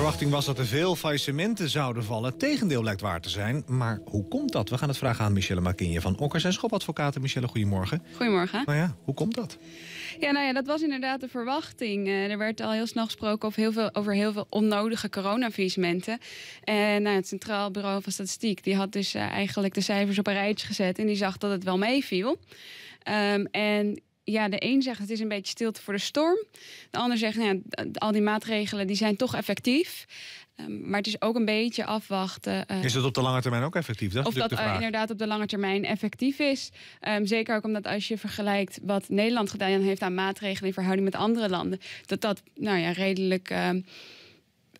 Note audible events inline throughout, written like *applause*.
verwachting was dat er veel faillissementen zouden vallen. Tegendeel lijkt waar te zijn. Maar hoe komt dat? We gaan het vragen aan Michelle Makinje van Okkers en Schopadvocaten. Michelle, goedemorgen. Goedemorgen. Nou ja, hoe komt dat? Ja, nou ja, dat was inderdaad de verwachting. Eh, er werd al heel snel gesproken over heel veel, over heel veel onnodige coronafaillissementen. En nou, het Centraal Bureau van Statistiek die had dus eh, eigenlijk de cijfers op een rijtje gezet. En die zag dat het wel meeviel. Ehm, en ja, de een zegt het is een beetje stilte voor de storm. De ander zegt, nou, ja, al die maatregelen die zijn toch effectief. Ehm, maar het is ook een beetje afwachten. Eh, is het op de lange termijn ook effectief? Dat of dat uh, inderdaad op de lange termijn effectief is. Ehm, zeker ook omdat als je vergelijkt wat Nederland gedaan heeft aan maatregelen in verhouding met andere landen, dat dat nou ja, redelijk. Ehm,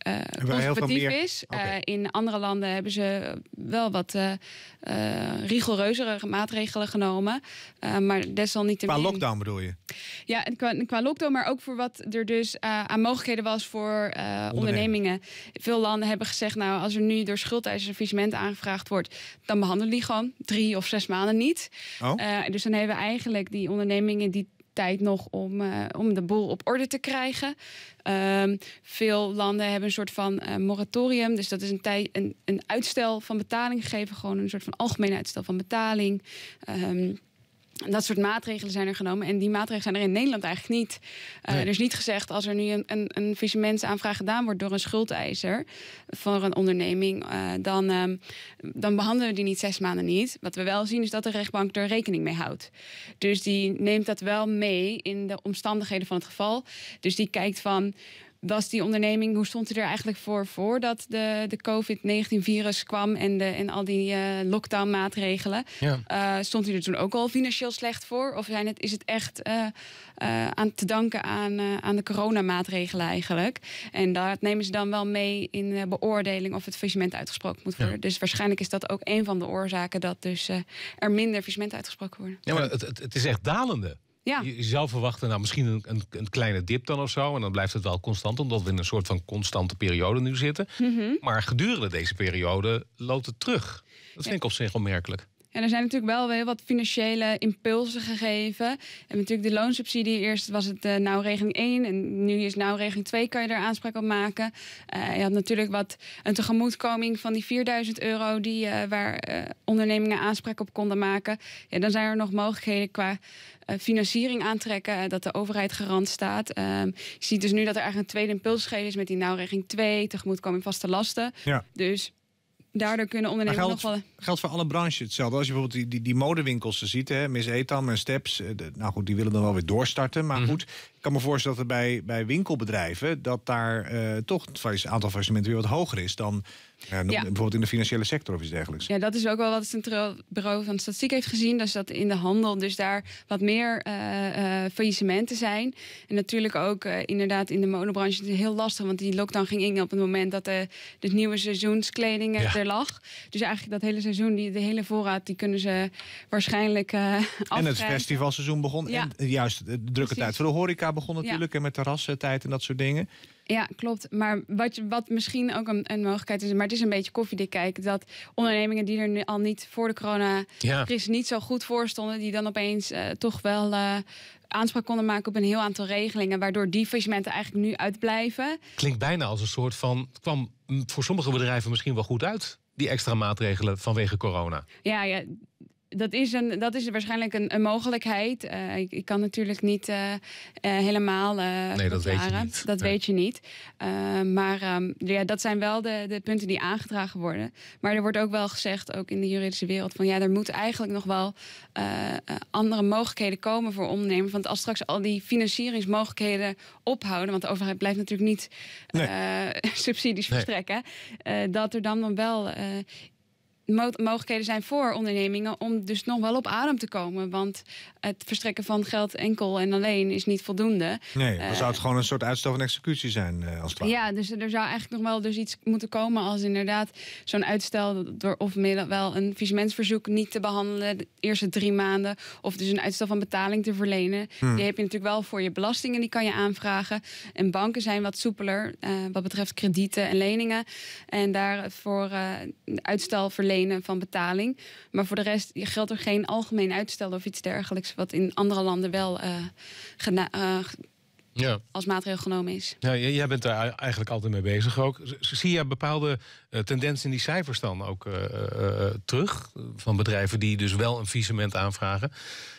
eh, conservatief is. Eh, in andere landen hebben ze wel wat uh, rigoureuzere maatregelen genomen. maar desalniettemin. Qua lockdown bedoel je? Ja, qua, qua, lockdown, maar ook voor wat er dus aan mogelijkheden was voor ondernemingen. Veel landen hebben gezegd: nou, als er nu door schuldeisers faillissement aangevraagd wordt, dan behandelen die gewoon drie of zes maanden niet. Oh. dus dan hebben we eigenlijk die ondernemingen die tijd nog om, eh, om de boel op orde te krijgen. Ehm, veel landen hebben een soort van eh, moratorium. Dus dat is een, tij, een, een uitstel van betaling gegeven. Gewoon een soort van algemeen uitstel van betaling. Ehm, dat soort maatregelen zijn er genomen. En die maatregelen zijn er in Nederland eigenlijk niet. Uh, Er is niet gezegd als er nu een, een, een visementsaanvraag gedaan wordt door een schuldeiser voor een onderneming, eh, dan, ehm, dan behandelen we die niet zes maanden niet. Wat we wel zien is dat de rechtbank er rekening mee houdt. Dus die neemt dat wel mee in de omstandigheden van het geval. Dus die kijkt van was die onderneming, hoe stond hij er eigenlijk voor voordat de, de COVID-19-virus kwam en, de, en al die eh, lockdown-maatregelen? Eh, stond hij er toen ook al financieel slecht voor? Of zijn het, is het echt eh, aan te danken aan, aan de coronamaatregelen eigenlijk? En dat nemen ze dan wel mee in de beoordeling of het faillissement uitgesproken moet worden. Dus waarschijnlijk is dat ook een van de oorzaken dat dus, er minder faillissement uitgesproken worden. Ja, maar het, het, het is echt dalende. Ja. Je zou verwachten, nou misschien een, een, een, kleine dip dan of zo. En dan blijft het wel constant, omdat we in een soort van constante periode nu zitten. Mhm. Maar gedurende deze periode loopt het terug. Dat vind ik op zich onmerkelijk. En er zijn natuurlijk wel weer wat financiële impulsen gegeven. En natuurlijk de loonsubsidie. Eerst was het uh, nou 1 en nu is nou regeling 2 kan je daar aanspraak op maken. Uh, je had natuurlijk wat een tegemoetkoming van die 4000 euro die, eh, waar ondernemingen aanspraak op konden maken. En dan zijn er nog mogelijkheden qua financiering aantrekken, dat de overheid garant staat. Ehm, je ziet dus nu dat er eigenlijk een tweede impuls gegeven is met die nou 2, tegemoetkoming vaste lasten. Ja. Dus daardoor kunnen ondernemers geldt, nog geldt voor alle branches hetzelfde. Als je bijvoorbeeld die, die, die modewinkels ziet, hè, Miss Etam en Steps... Eh, nou goed, die willen dan wel weer doorstarten. Maar mhm. goed, ik kan me voorstellen dat er bij, bij winkelbedrijven dat daar eh, toch het aantal faillissementen weer wat hoger is dan ja. bijvoorbeeld in de financiële sector of iets dergelijks. Ja, dat is ook wel wat het Centraal Bureau van Statistiek heeft gezien. dat is dat in de handel dus daar wat meer eh, eh, faillissementen zijn. En natuurlijk ook inderdaad in de modebranche heel lastig, want die lockdown ging in op het moment dat de, de nieuwe seizoenskleding er lag. Dus eigenlijk dat hele seizoen, die, de hele voorraad, die kunnen ze waarschijnlijk uh, En het festivalseizoen begon. En juist de drukke tijd voor de horeca jaar begon natuurlijk. En met terrassentijd en dat soort dingen. Ja, klopt. Maar wat, wat misschien ook een, een, mogelijkheid is, maar het is een beetje koffiedik kijken, dat ondernemingen die er nu al niet voor de corona ja. niet zo goed voor stonden, die dan opeens eh, toch wel eh, aanspraak konden maken op een heel aantal regelingen, waardoor die faillissementen eigenlijk nu uitblijven. Klinkt bijna als een soort van, het kwam voor sommige bedrijven misschien wel goed uit die extra maatregelen vanwege corona. Ja, ja dat is, een, dat is waarschijnlijk een, een mogelijkheid. Eh, ik, kan natuurlijk niet eh, eh, helemaal. nee, dat weet je niet. Dat weet je niet. maar ehm, ja, dat zijn wel de, de punten die aangedragen worden. Maar er wordt ook wel gezegd, ook in de juridische wereld, van ja, er moet eigenlijk nog wel andere mogelijkheden komen voor ondernemers. Want als straks al die financieringsmogelijkheden ophouden, want de overheid blijft natuurlijk niet *laughs* subsidies nee. verstrekken, dat er dan, dan wel mogelijkheden zijn voor ondernemingen om dus nog wel op adem te komen. Want het verstrekken van geld enkel en alleen is niet voldoende. Nee, dan eh, zou het gewoon een soort uitstel van executie zijn eh, als het Ja, dus er zou eigenlijk nog wel dus iets moeten komen als inderdaad zo'n uitstel door of wel een visumentsverzoek niet te behandelen de eerste drie maanden. Of dus een uitstel van betaling te verlenen. Hmm. Die heb je natuurlijk wel voor je belastingen, die kan je aanvragen. En banken zijn wat soepeler eh, wat betreft kredieten en leningen. En daarvoor uitstel verlenen van betaling. Maar voor de rest geldt er geen algemeen uitstel of iets dergelijks, wat in andere landen wel uh, ja. als maatregel genomen is. Ja, jij bent daar eigenlijk altijd mee bezig ook. Zie je bepaalde eh, tendensen in die cijfers dan ook terug? Van bedrijven die dus wel een visement aanvragen.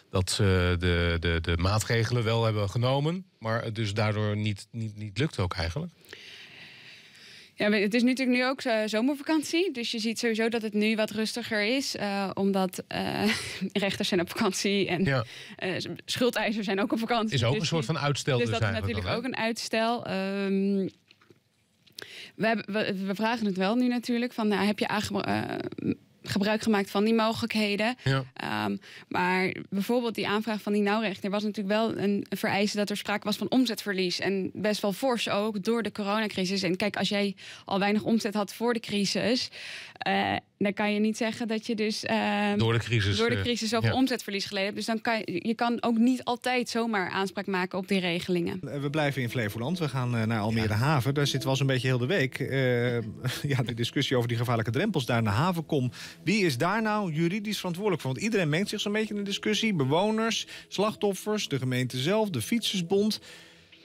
Dat ze de, de, de maatregelen wel hebben genomen, maar het dus daardoor niet, niet, niet lukt ook eigenlijk? Ja, het is natuurlijk nu ook eh, zomervakantie. Dus je ziet sowieso dat het nu wat rustiger is. Eh, omdat eh, *laughs* rechters zijn op vakantie en ja. schuldeisers zijn ook op vakantie. Is ook dus een soort van uitstel. Dus, dus dat is natuurlijk ook een uitstel. Ehm, we, we, we, vragen het wel nu natuurlijk. Van, nou, heb je aange gebruik gemaakt van die mogelijkheden. Ehm, maar bijvoorbeeld die aanvraag van die nauwrechter was natuurlijk wel een vereiste dat er sprake was van omzetverlies. En best wel fors ook door de coronacrisis. En kijk, als jij al weinig omzet had voor de crisis. Eh, dan kan je niet zeggen dat je dus ehm, door de crisis, door de eh, crisis of omzetverlies geleden hebt. Dus dan kan je, je kan ook niet altijd zomaar aanspraak maken op die regelingen. Eh, we blijven in Flevoland. We gaan eh, naar Almere Haven. Daar zitten we al een beetje heel de week. *laughs* ja, de discussie over die gevaarlijke drempels daar naar de havenkom. Wie is daar nou juridisch verantwoordelijk voor? Want iedereen mengt zich zo'n beetje in de discussie. Bewoners, slachtoffers, de gemeente zelf, de fietsersbond.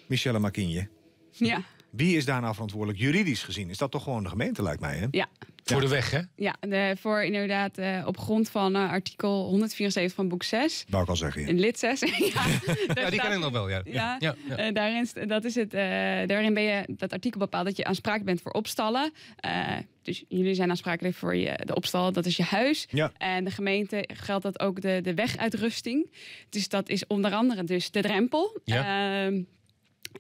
Michelle Makinje. Ja. Wie is daar verantwoordelijk juridisch gezien? Is dat toch gewoon de gemeente, lijkt mij? Hè? Ja. Voor de weg, hè? Ja, de, voor inderdaad eh, op grond van eh, artikel 174 van boek 6. Wou ik al zeggen, ja. In lid 6. *laughs* ja, ja, die dus ken ik nog wel, ja. ja, eh, daarin, dat is het, daarin ben je, dat artikel bepaalt dat je aansprakelijk bent voor opstallen. dus jullie zijn aansprakelijk voor je, de opstal, dat is je huis. En de gemeente geldt dat ook de, de weguitrusting. Dus dat is onder andere dus de drempel. Ja. Ehm,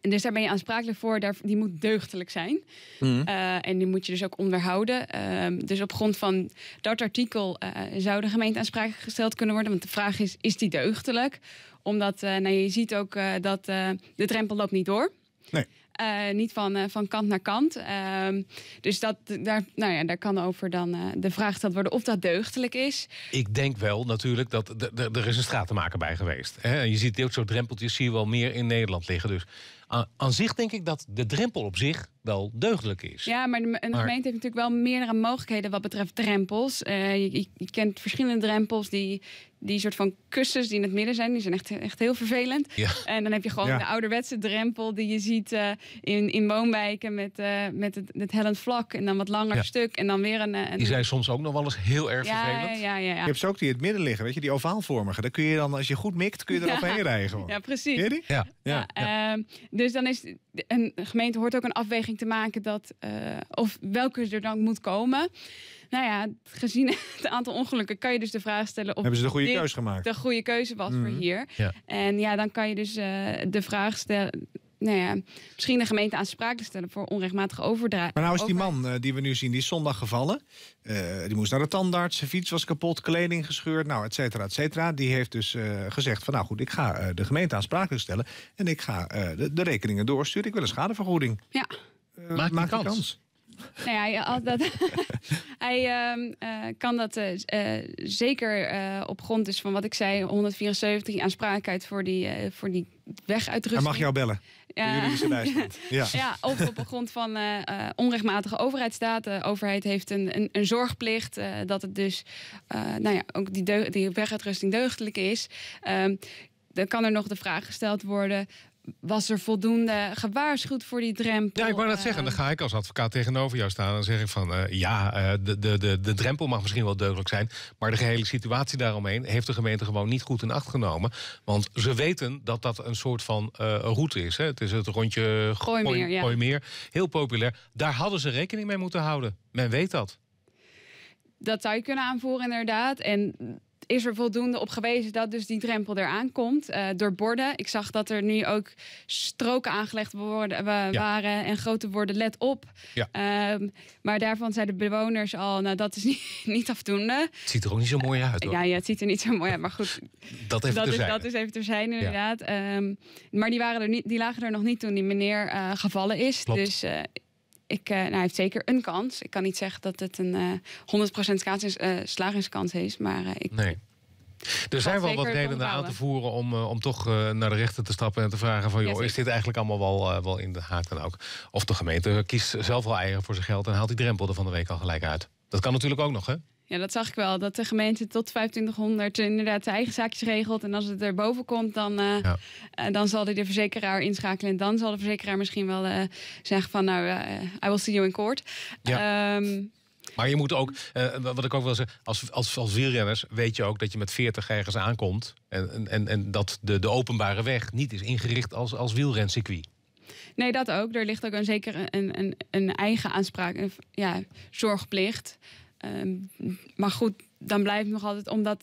en dus daar ben je aansprakelijk voor. Daar, die moet deugdelijk zijn. Mhm. Eh, en die moet je dus ook onderhouden. Ehm, dus op grond van dat artikel uh, zou de gemeente aansprakelijk gesteld kunnen worden. Want de vraag is, is die deugdelijk? Omdat eh, nou, je ziet ook dat de drempel loopt niet door. Nee. Eh, niet van, eh, van kant naar kant. Ehm, dus dat, daar, nou ja, daar kan over dan eh, de vraag gesteld worden of dat deugdelijk is. Ik denk wel natuurlijk dat er is een maken bij geweest. Hè? je ziet dit soort drempeltjes zie je wel meer in Nederland liggen. Dus aan, zich denk ik dat de drempel op zich wel deugdelijk is. Ja, maar de, een gemeente heeft natuurlijk wel meerdere mogelijkheden wat betreft drempels. Eh, je, kent verschillende drempels die, die soort van kussens die in het midden zijn. Die zijn echt, echt heel vervelend. Ja. En dan heb je gewoon de ouderwetse drempel die je ziet eh, in, in woonwijken met, eh, met het, het hellend vlak. En dan wat langer stuk en dan weer een, Die zijn soms ook nog wel eens heel erg vervelend. Ja, ja, Je hebt ze ook die het midden liggen, weet je, die ovaalvormige. Daar kun je dan, als je goed mikt, kun je erop *laughs* heen rijden gewoon. Ja, precies. Ja. Ja. Ehm, dus dan is een gemeente hoort ook een afweging te maken dat eh, of welke er dan moet komen. Nou ja, gezien het aantal ongelukken kan je dus de vraag stellen of hebben ze de goede keuze gemaakt? De goede keuze was voor mhm. hier. En ja, dan kan je dus eh, de vraag stellen nou ja, misschien de gemeente aansprakelijk stellen voor onrechtmatige overdracht. Maar nou is die man eh, die we nu zien, die is zondag gevallen. Eh, die moest naar de tandarts, zijn fiets was kapot, kleding gescheurd, nou, et cetera, et cetera. Die heeft dus eh, gezegd van, nou goed, ik ga de gemeente aansprakelijk stellen... en ik ga de, de, rekeningen doorsturen, ik wil een schadevergoeding. Ja. Maak, maak kans. Nou ja, *laughs* hij ehm, eh, kan dat eh, eh, zeker op grond dus van wat ik zei, 174 aansprakelijkheid voor die, voor die weguitrusting. Hij mag jou bellen. Ja. *laughs* ja. ja of op grond van onrechtmatige overheidsdaat, De overheid heeft een, een, een zorgplicht dat het dus, nou ja, ook die, die weguitrusting deugdelijk is. Ehm, dan kan er nog de vraag gesteld worden: was er voldoende gewaarschuwd voor die drempel? Ja, ik wou dat eh, zeggen. Dan ga ik als advocaat tegenover jou staan en zeg ik van... Eh, ja, eh, de, de, de, de drempel mag misschien wel duidelijk zijn... maar de gehele situatie daaromheen heeft de gemeente gewoon niet goed in acht genomen. Want ze weten dat dat een soort van route is. Hè? Het is het rondje meer, Heel populair. Daar hadden ze rekening mee moeten houden. Men weet dat. Dat zou je kunnen aanvoeren, inderdaad. En is er voldoende op gewezen dat dus die drempel eraan komt eh, door borden. Ik zag dat er nu ook stroken aangelegd worden, We waren en grote borden, let op. Ja. Ehm, maar daarvan zeiden de bewoners al, nou dat is niet, *laughs* niet afdoende. Het ziet er ook niet zo mooi uit ja, ja, het ziet er niet zo mooi uit, maar goed. dat, even dat, is, dat is even te zijn inderdaad. Ehm, maar die, waren er niet, die lagen er nog niet toen die meneer eh, gevallen is. Klopt. Dus eh, ik, eh, nou, hij heeft zeker een kans. Ik kan niet zeggen dat het een 100% eh, is, eh, slagingskans is, maar ik, nee. Er zijn wel wat redenen aan te voeren om, om toch naar de rechter te stappen en te vragen van joh, is dit eigenlijk allemaal wel, wel in de haak dan ook? Of de gemeente kiest zelf wel eieren voor zijn geld en haalt die drempel er van de week al gelijk uit. Dat kan natuurlijk ook nog, hè? ja, dat zag ik wel. Dat de gemeente tot 2500 inderdaad zijn eigen zaakjes regelt. En als het erboven komt, dan, eh, eh, dan zal hij de verzekeraar inschakelen. En dan zal de verzekeraar misschien wel eh, zeggen van... nou, I will see you in court. Ja. Ehm, maar je moet ook, wat ik ook wil zeggen, als, als, als wielrenners weet je ook dat je met 40 ergens aankomt. En, en, en dat de, de openbare weg niet is ingericht als, als wielrencircuit. Nee, dat ook. Er ligt ook een, zeker een, een, een eigen aanspraak, een ja, zorgplicht. Ehm, maar goed, dan blijft nog altijd, omdat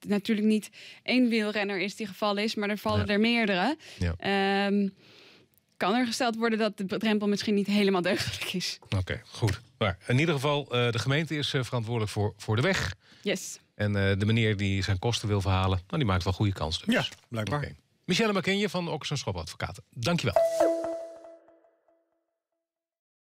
het natuurlijk niet één wielrenner is die gevallen is, maar er vallen er meerdere. Ehm, kan er gesteld worden dat de drempel misschien niet helemaal deugdelijk is. Oké, goed. Maar in ieder geval, eh, de gemeente is eh, verantwoordelijk voor, voor de weg. Yes. En eh, de meneer die zijn kosten wil verhalen, nou, die maakt wel goede kans dus. Ja, blijkbaar. Okay. Michelle McKenje van Oxen Schop Advocaten. Dankjewel.